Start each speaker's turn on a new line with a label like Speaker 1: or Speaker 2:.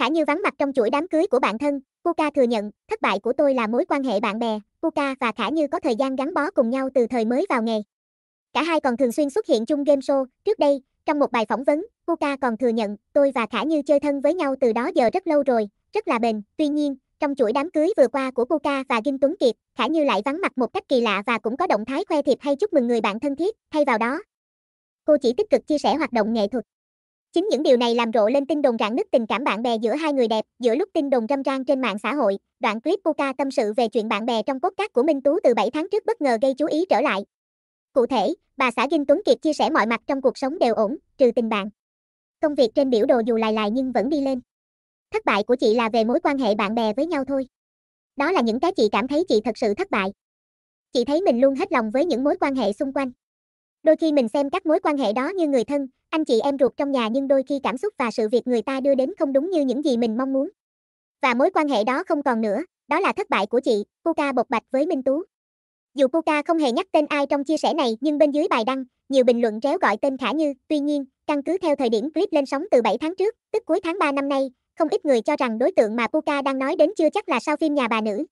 Speaker 1: Khả Như vắng mặt trong chuỗi đám cưới của bạn thân, Kuka thừa nhận, thất bại của tôi là mối quan hệ bạn bè, Kuka và Khả Như có thời gian gắn bó cùng nhau từ thời mới vào nghề. Cả hai còn thường xuyên xuất hiện chung game show, trước đây, trong một bài phỏng vấn, Kuka còn thừa nhận, tôi và Khả Như chơi thân với nhau từ đó giờ rất lâu rồi, rất là bền, tuy nhiên, trong chuỗi đám cưới vừa qua của Kuka và Kim Tuấn Kiệt, Khả Như lại vắng mặt một cách kỳ lạ và cũng có động thái khoe thiệp hay chúc mừng người bạn thân thiết, thay vào đó. Cô chỉ tích cực chia sẻ hoạt động nghệ thuật. Chính những điều này làm rộ lên tin đồn rạn nứt tình cảm bạn bè giữa hai người đẹp, giữa lúc tin đồn râm ran trên mạng xã hội, đoạn clip Puka tâm sự về chuyện bạn bè trong cốt cát của Minh Tú từ 7 tháng trước bất ngờ gây chú ý trở lại. Cụ thể, bà xã Dinh Tuấn Kiệt chia sẻ mọi mặt trong cuộc sống đều ổn, trừ tình bạn. Công việc trên biểu đồ dù lài lài nhưng vẫn đi lên. Thất bại của chị là về mối quan hệ bạn bè với nhau thôi. Đó là những cái chị cảm thấy chị thật sự thất bại. Chị thấy mình luôn hết lòng với những mối quan hệ xung quanh. Đôi khi mình xem các mối quan hệ đó như người thân, anh chị em ruột trong nhà nhưng đôi khi cảm xúc và sự việc người ta đưa đến không đúng như những gì mình mong muốn. Và mối quan hệ đó không còn nữa, đó là thất bại của chị, Puka bộc bạch với Minh Tú. Dù Puka không hề nhắc tên ai trong chia sẻ này nhưng bên dưới bài đăng, nhiều bình luận réo gọi tên Khả Như, tuy nhiên, căn cứ theo thời điểm clip lên sóng từ 7 tháng trước, tức cuối tháng 3 năm nay, không ít người cho rằng đối tượng mà Puka đang nói đến chưa chắc là sao phim nhà bà nữ,